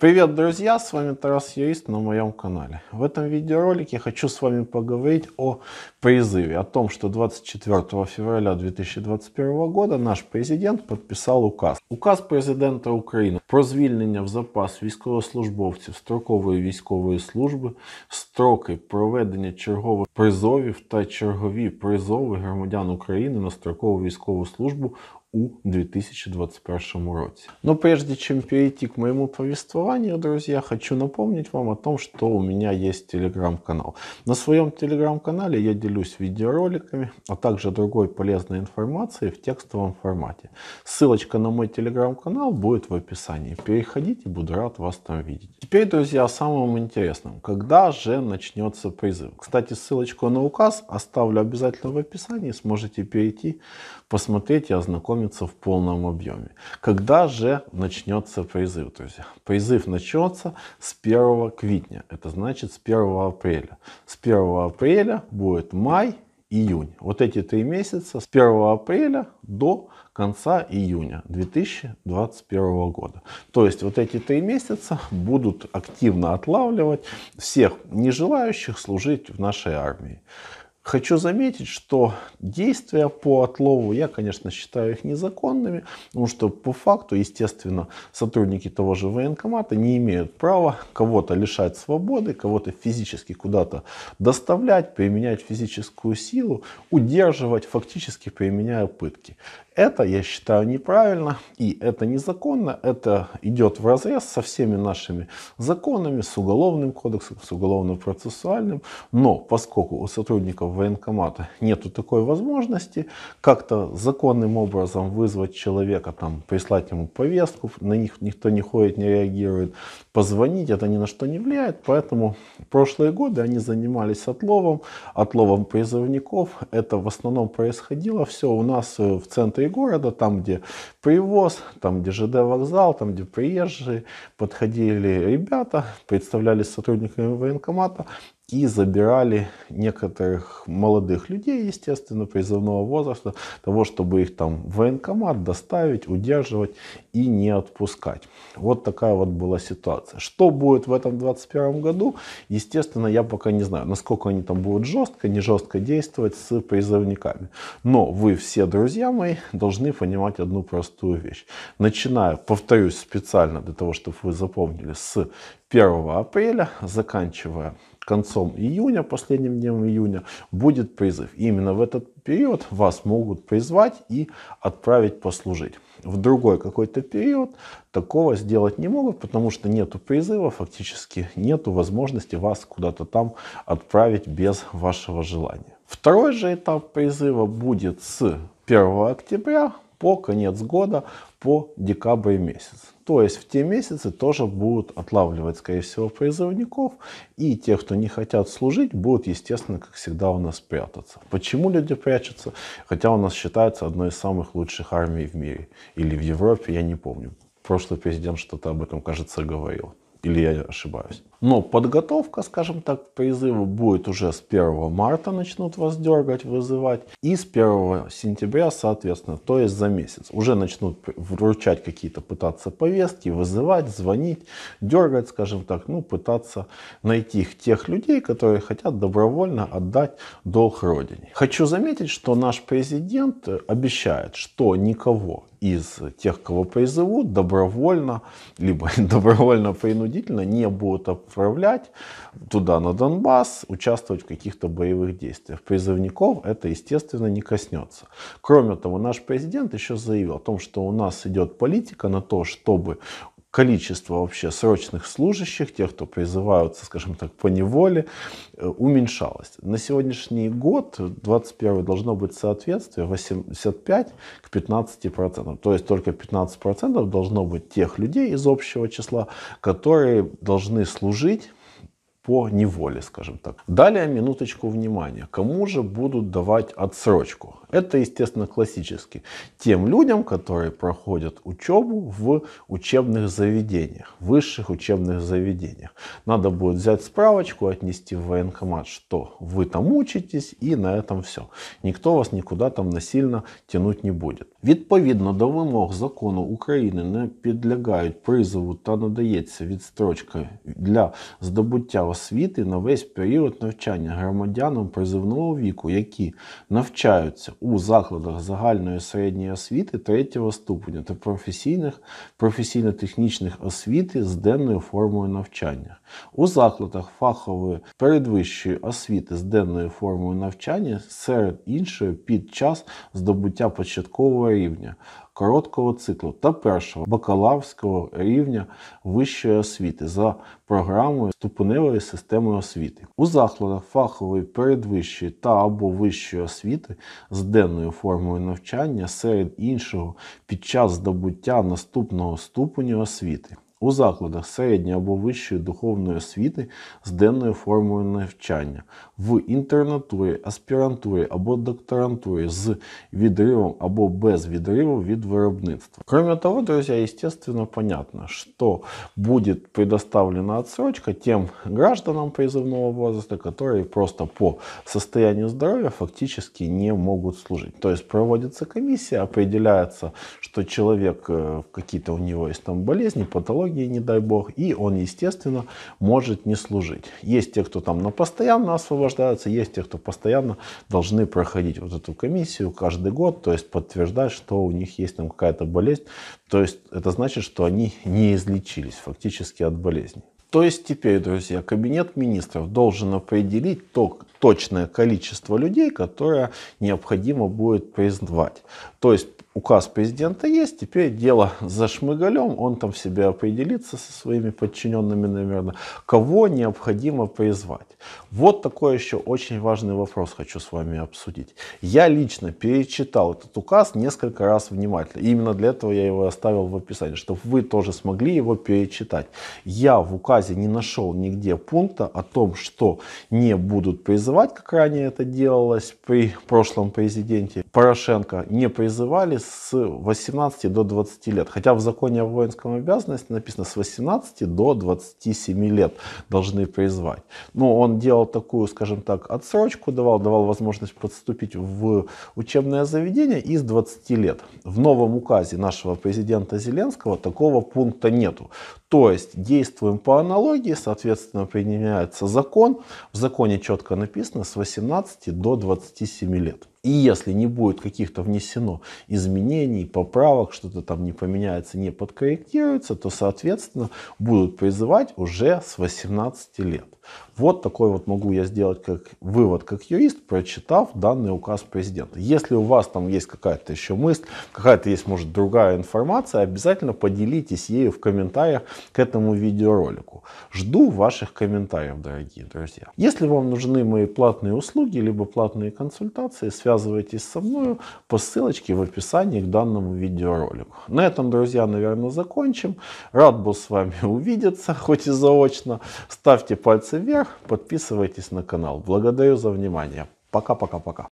Привет, друзья! С вами Тарас Юрист на моем канале. В этом видеоролике хочу с вами поговорить о призыве, о том, что 24 февраля 2021 года наш президент подписал указ. Указ президента України про звільнення в запас військовослужбовців строкової військової служби, строки проведення чергових призовів та чергові призови громадян України на строкову військову службу у 2021 році. Но ну, прежде чем перейти к моему повествованию, друзья, хочу напомнить вам о том, что у меня есть телеграм-канал. На своем телеграм-канале я делюсь видеороликами, а также другой полезной информацией в текстовом формате. Ссылочка на мой телеграм-канал будет в описании. Переходите, буду рад вас там видеть. Теперь, друзья, о самом интересном. Когда же начнется призыв? Кстати, ссылочку на указ оставлю обязательно в описании. Сможете перейти, посмотреть и ознакомиться ознакомиться в полном объеме. Когда же начнется призыв? То призыв начнется с 1 квитня, это значит с 1 апреля. С 1 апреля будет май, июнь. Вот эти три месяца с 1 апреля до конца июня 2021 года. То есть вот эти три месяца будут активно отлавливать всех нежелающих служить в нашей армии. Хочу заметить, что действия по отлову, я, конечно, считаю их незаконными, потому что по факту, естественно, сотрудники того же военкомата не имеют права кого-то лишать свободы, кого-то физически куда-то доставлять, применять физическую силу, удерживать, фактически применяя пытки. Это, я считаю, неправильно и это незаконно, это идет в разрез со всеми нашими законами, с уголовным кодексом, с уголовно-процессуальным, но поскольку у сотрудников военкомата нету такой возможности, как-то законным образом вызвать человека, там, прислать ему повестку, на них никто не ходит, не реагирует, позвонить, это ни на что не влияет, поэтому прошлые годы они занимались отловом, отловом призывников, это в основном происходило все у нас э, в центре города, там, где привоз, там, где ЖД вокзал, там, где приезжие, подходили ребята, представлялись сотрудниками военкомата, и забирали некоторых молодых людей, естественно, призывного возраста, того, чтобы их там в военкомат доставить, удерживать и не отпускать. Вот такая вот была ситуация. Что будет в этом 2021 году, естественно, я пока не знаю, насколько они там будут жестко, не жестко действовать с призывниками. Но вы все, друзья мои, должны понимать одну простую вещь. Начиная, повторюсь специально для того, чтобы вы запомнили, с 1 апреля, заканчивая концом июня, последним днем июня, будет призыв. И именно в этот период вас могут призвать и отправить послужить. В другой какой-то период такого сделать не могут, потому что нету призыва, фактически нету возможности вас куда-то там отправить без вашего желания. Второй же этап призыва будет с 1 октября по конец года, по декабрь месяц. То есть в те месяцы тоже будут отлавливать, скорее всего, призывников. И те, кто не хотят служить, будут, естественно, как всегда у нас прятаться. Почему люди прячутся? Хотя у нас считается одной из самых лучших армий в мире. Или в Европе, я не помню. Прошлый президент что-то об этом, кажется, говорил. Или я ошибаюсь. Но подготовка, скажем так, к призыву будет уже с 1 марта начнут вас дергать, вызывать. И с 1 сентября, соответственно, то есть за месяц. Уже начнут вручать какие-то, пытаться повестки, вызывать, звонить, дергать, скажем так. Ну, пытаться найти их тех людей, которые хотят добровольно отдать долг Родине. Хочу заметить, что наш президент обещает, что никого из тех, кого призовут, добровольно, либо добровольно-принудительно не будут отправлять туда, на Донбасс, участвовать в каких-то боевых действиях. Призывников это, естественно, не коснется. Кроме того, наш президент еще заявил о том, что у нас идет политика на то, чтобы количество вообще срочных служащих, тех, кто призываются, скажем так, по неволе, э, уменьшалось. На сегодняшний год, 21 должно быть соответствие 85 к 15%. То есть только 15% должно быть тех людей из общего числа, которые должны служить по неволе, скажем так. Далее минуточку внимания. Кому же будут давать отсрочку? Это, естественно, классически. Тем людям, которые проходят учебу в учебных заведениях, высших учебных заведениях. Надо будет взять справочку, отнести в военкомат, что вы там учитесь, и на этом все. Никто вас никуда там насильно тянуть не будет. Відповідно до вимог закону України не підлягають призову та надається відстрочка для здобуття освіти освіти на весь період навчання громадянам призивного віку, які навчаються у закладах загальної середньої освіти 3 ступеня та професійних професійно-технічних освіти з денною формою навчання, у закладах фахової передвищої освіти з денною формою навчання серед іншого під час здобуття початкового рівня короткого циклу та першого бакалаврського рівня вищої освіти за програмою ступеневої системи освіти. У закладах фахової передвищої та або вищої освіти з денною формою навчання серед іншого під час здобуття наступного ступеню освіти. у закладах середньої або вищої духовної освіти з денною формою навчання, в інтернатурі, аспірантурі або докторантурі з відривом або без відриву від виробництва. Кроме того, друзья, естественно, понятно, что будет предоставлена отсрочка тем гражданам призывного возраста, которые просто по состоянию здоровья фактически не могут служить. То есть проводится комиссия, определяется, что человек э, какие-то у него есть там болезни, патологии, онкологии, не дай бог, и он, естественно, может не служить. Есть те, кто там на ну, постоянно освобождаются, есть те, кто постоянно должны проходить вот эту комиссию каждый год, то есть подтверждать, что у них есть там какая-то болезнь, то есть это значит, что они не излечились фактически от болезни. То есть теперь, друзья, кабинет министров должен определить то точное количество людей, которое необходимо будет призвать. То есть указ президента есть, теперь дело за Шмыгалем, он там себя определится со своими подчиненными, наверное, кого необходимо призвать. Вот такой еще очень важный вопрос хочу с вами обсудить. Я лично перечитал этот указ несколько раз внимательно, именно для этого я его оставил в описании, чтобы вы тоже смогли его перечитать. Я в указе не нашел нигде пункта о том, что не будут призывать, как ранее это делалось при прошлом президенте Порошенко, не призывали с 18 до 20 лет. Хотя в законе о воинском обязанности написано с 18 до 27 лет должны призвать. Но он делал такую, скажем так, отсрочку, давал, давал возможность поступить в учебное заведение из 20 лет. В новом указе нашего президента Зеленского такого пункта нету. То есть действуем по аналогии, соответственно, применяется закон. В законе четко написано с 18 до 27 лет. И если не будет каких-то внесено изменений, поправок, что-то там не поменяется, не подкорректируется, то, соответственно, будут призывать уже с 18 лет. Вот такой вот могу я сделать как вывод, как юрист, прочитав данный указ президента. Если у вас там есть какая-то еще мысль, какая-то есть, может, другая информация, обязательно поделитесь ею в комментариях к этому видеоролику. Жду ваших комментариев, дорогие друзья. Если вам нужны мои платные услуги, либо платные консультации, связывайтесь со мной по ссылочке в описании к данному видеоролику. На этом, друзья, наверное, закончим. Рад был с вами увидеться, хоть и заочно. Ставьте пальцы вверх, подписывайтесь на канал. Благодарю за внимание. Пока-пока-пока.